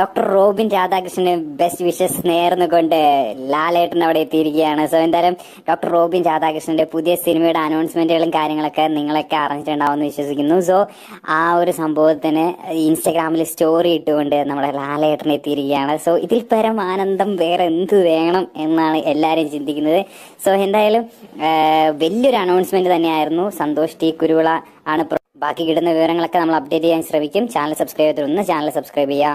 doctor Robin രാധാകൃഷ്ണന് best wishes നേർന്നുകൊണ്ട് ലാലേട്ടൻ അവിടെ എത്തിയിരിക്കുകയാണ് സോ എന്തായാലും ഡോക്ടർ റോബിൻ രാധാകൃഷ്ണന്റെ പുതിയ സിനിമയുടെ അനൗൺസ്മെന്റുകളും കാര്യങ്ങളൊക്കെ നിങ്ങളൊക്കെ എന്ന് വിശ്വസിക്കുന്നു സോ ആ ഒരു സംഭവത്തിന് ഇൻസ്റ്റാഗ്രാമിൽ സ്റ്റോറി ഇട്ടുകൊണ്ട് നമ്മുടെ ലാലേട്ടൻ എത്തിയിരിക്കുകയാണ് സോ ഇതിൽ പരം ആനന്ദം വേറെ എന്ത് വേണം എന്നാണ് എല്ലാവരും ചിന്തിക്കുന്നത് സോ എന്തായാലും വലിയൊരു അനൗൺസ്മെന്റ് തന്നെയായിരുന്നു സന്തോഷ് ടി കുരുവിള ആണ് ബാക്കി കിട്ടുന്ന വിവരങ്ങളൊക്കെ നമ്മൾ അപ്ഡേറ്റ് ചെയ്യാൻ ശ്രമിക്കും ചാനൽ സബ്സ്ക്രൈബ് ചെയ്തിട്ടുണ്ട് ചാനൽ സബ്സ്ക്രൈബ് ചെയ്യുക